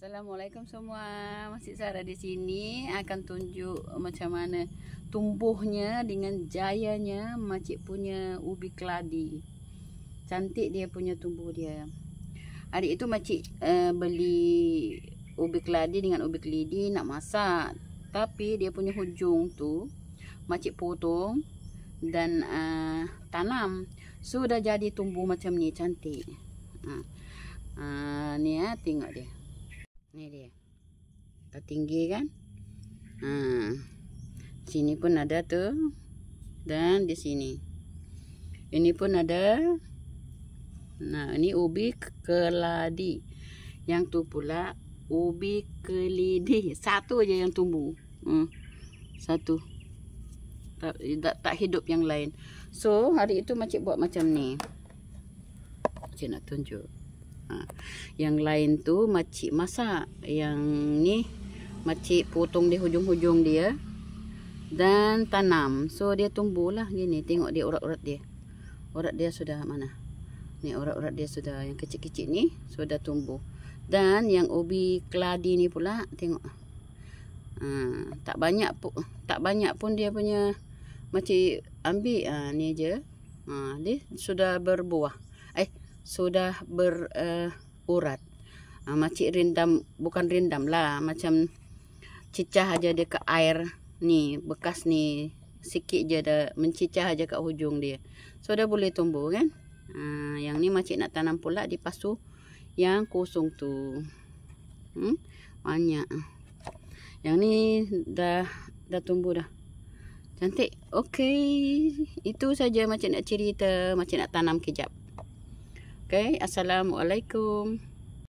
Assalamualaikum semua. Masih Sarah di sini akan tunjuk macam mana tumbuhnya dengan jayanya makcik punya ubi keladi. Cantik dia punya tumbuh dia. Hari itu makcik uh, beli ubi keladi dengan ubi kelidi nak masak. Tapi dia punya hujung tu makcik potong dan uh, tanam. Sudah so, jadi tumbuh macam ni cantik. Uh, uh, ni ya tengok dia. Ni dia. Tertinggi kan? Ha. Sini pun ada tu. Dan di sini. Ini pun ada. Nah, ini ubi keladi. Yang tu pula ubi kelidi. Satu aja yang tumbuh. Hmm. Satu. Tak, tak tak hidup yang lain. So, hari itu macam buat macam ni. Cik nak tunjuk. Ha. Yang lain tu makcik masak. Yang ni makcik potong di hujung-hujung dia. Dan tanam. So dia tumbuh lah gini. Tengok dia urat-urat dia. Urat dia sudah mana? Ni urat-urat dia sudah. Yang kecil-kecil ni sudah tumbuh. Dan yang ubi keladi ni pula. Tengok. Ha, tak banyak pun. Tak banyak pun dia punya. Makcik ambil. Ha, ni je. Ha, dia sudah berbuah. Eh sudah berurat. Eh, uh, uh, ah, macam rindam, bukan rindam lah, macam cicah aja dia ke air ni, bekas ni sikit je dah mencicah aja kat hujung dia. So dah boleh tumbuh kan? Uh, yang ni macam nak tanam pula di pasu yang kosong tu. Hmm? Banyak. Yang ni dah dah tumbuh dah. Cantik. Okey, itu saja macam nak cerita, macam nak tanam kejap. Okay, Assalamualaikum.